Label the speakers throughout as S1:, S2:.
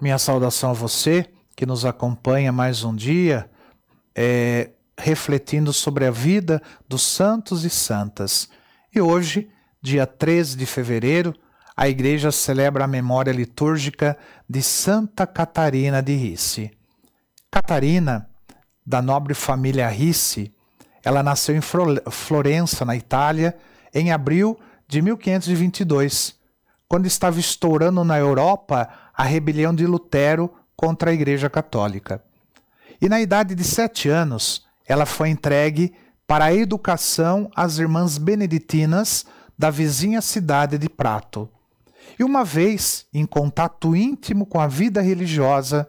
S1: Minha saudação a você que nos acompanha mais um dia, é, refletindo sobre a vida dos santos e santas. E hoje, dia 13 de fevereiro, a igreja celebra a memória litúrgica de Santa Catarina de Risse. Catarina, da nobre família Risse, ela nasceu em Florença, na Itália, em abril de 1522 quando estava estourando na Europa a rebelião de Lutero contra a Igreja Católica. E na idade de sete anos, ela foi entregue para a educação às irmãs beneditinas da vizinha cidade de Prato. E uma vez em contato íntimo com a vida religiosa,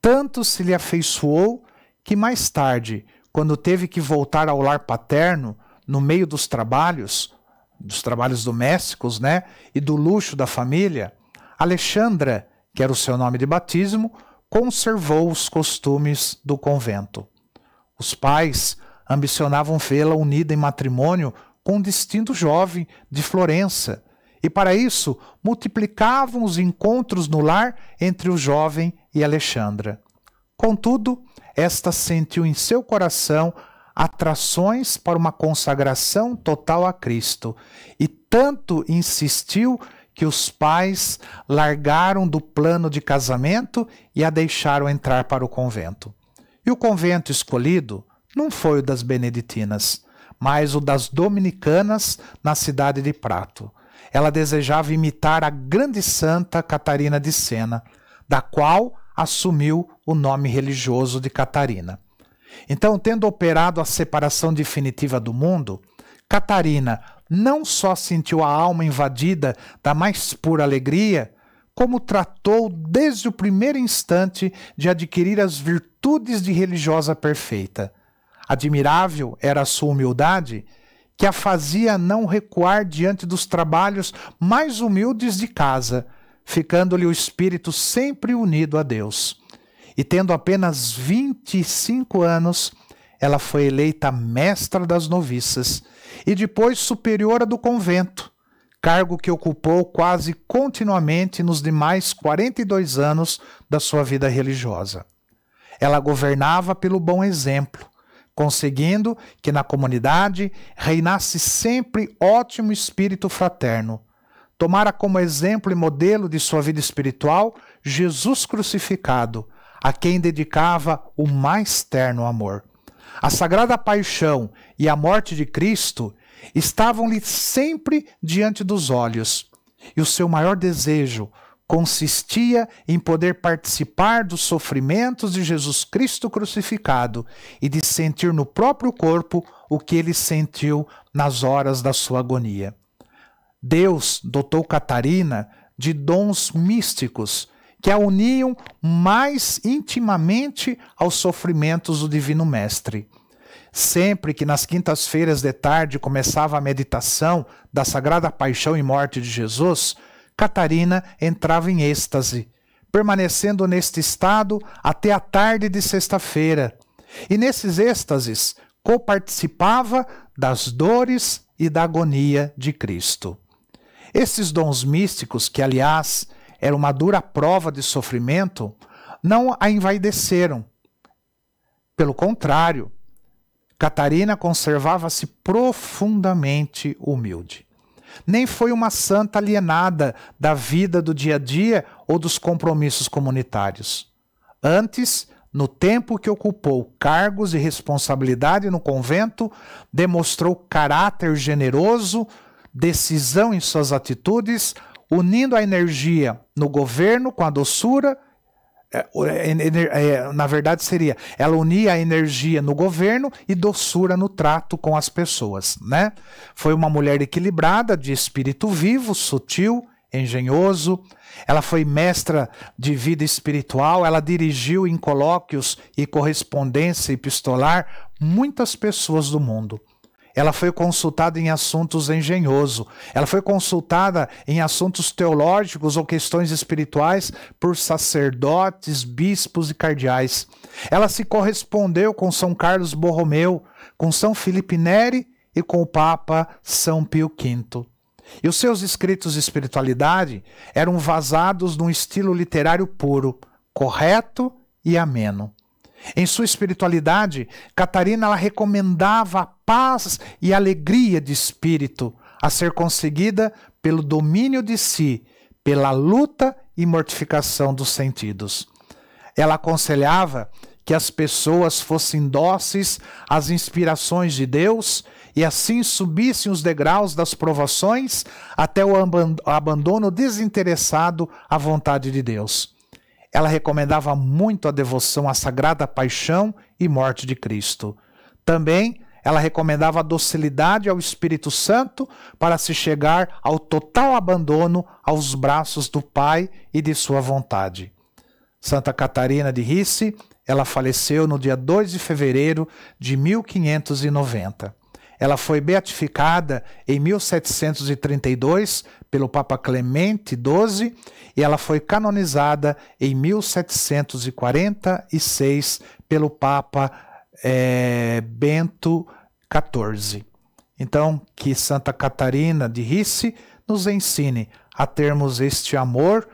S1: tanto se lhe afeiçoou que mais tarde, quando teve que voltar ao lar paterno, no meio dos trabalhos, dos trabalhos domésticos, né, e do luxo da família, Alexandra, que era o seu nome de batismo, conservou os costumes do convento. Os pais ambicionavam vê-la unida em matrimônio com um distinto jovem de Florença, e para isso multiplicavam os encontros no lar entre o jovem e Alexandra. Contudo, esta sentiu em seu coração atrações para uma consagração total a Cristo. E tanto insistiu que os pais largaram do plano de casamento e a deixaram entrar para o convento. E o convento escolhido não foi o das beneditinas, mas o das dominicanas na cidade de Prato. Ela desejava imitar a grande santa Catarina de Sena, da qual assumiu o nome religioso de Catarina. Então, tendo operado a separação definitiva do mundo, Catarina não só sentiu a alma invadida da mais pura alegria, como tratou desde o primeiro instante de adquirir as virtudes de religiosa perfeita. Admirável era a sua humildade, que a fazia não recuar diante dos trabalhos mais humildes de casa, ficando-lhe o espírito sempre unido a Deus e tendo apenas 25 anos, ela foi eleita mestra das noviças e depois superiora do convento, cargo que ocupou quase continuamente nos demais 42 anos da sua vida religiosa. Ela governava pelo bom exemplo, conseguindo que na comunidade reinasse sempre ótimo espírito fraterno. Tomara como exemplo e modelo de sua vida espiritual Jesus crucificado a quem dedicava o mais terno amor. A sagrada paixão e a morte de Cristo estavam-lhe sempre diante dos olhos, e o seu maior desejo consistia em poder participar dos sofrimentos de Jesus Cristo crucificado e de sentir no próprio corpo o que ele sentiu nas horas da sua agonia. Deus dotou Catarina de dons místicos que a uniam mais intimamente aos sofrimentos do Divino Mestre. Sempre que nas quintas-feiras de tarde começava a meditação da Sagrada Paixão e Morte de Jesus, Catarina entrava em êxtase, permanecendo neste estado até a tarde de sexta-feira. E nesses êxtases coparticipava das dores e da agonia de Cristo. Esses dons místicos, que aliás era uma dura prova de sofrimento, não a envaideceram. Pelo contrário, Catarina conservava-se profundamente humilde. Nem foi uma santa alienada da vida do dia a dia ou dos compromissos comunitários. Antes, no tempo que ocupou cargos e responsabilidade no convento, demonstrou caráter generoso, decisão em suas atitudes, unindo a energia no governo com a doçura. É, é, é, na verdade, seria ela unia a energia no governo e doçura no trato com as pessoas. Né? Foi uma mulher equilibrada, de espírito vivo, sutil, engenhoso. Ela foi mestra de vida espiritual, ela dirigiu em colóquios e correspondência epistolar muitas pessoas do mundo ela foi consultada em assuntos engenhoso, ela foi consultada em assuntos teológicos ou questões espirituais por sacerdotes, bispos e cardeais. Ela se correspondeu com São Carlos Borromeu, com São Filipe Neri e com o Papa São Pio V. E os seus escritos de espiritualidade eram vazados num estilo literário puro, correto e ameno. Em sua espiritualidade, Catarina ela recomendava a paz e alegria de espírito a ser conseguida pelo domínio de si, pela luta e mortificação dos sentidos. Ela aconselhava que as pessoas fossem dóceis às inspirações de Deus e assim subissem os degraus das provações até o abandono desinteressado à vontade de Deus ela recomendava muito a devoção à Sagrada Paixão e Morte de Cristo. Também ela recomendava a docilidade ao Espírito Santo para se chegar ao total abandono aos braços do Pai e de sua vontade. Santa Catarina de Risse, ela faleceu no dia 2 de fevereiro de 1590. Ela foi beatificada em 1732 pelo Papa Clemente XII e ela foi canonizada em 1746 pelo Papa é, Bento XIV. Então, que Santa Catarina de Risse nos ensine a termos este amor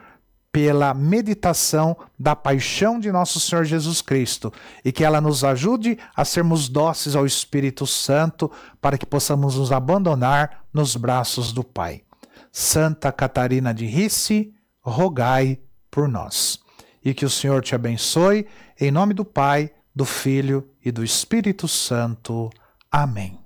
S1: pela meditação da paixão de nosso Senhor Jesus Cristo e que ela nos ajude a sermos dóceis ao Espírito Santo para que possamos nos abandonar nos braços do Pai. Santa Catarina de Risse, rogai por nós. E que o Senhor te abençoe, em nome do Pai, do Filho e do Espírito Santo. Amém.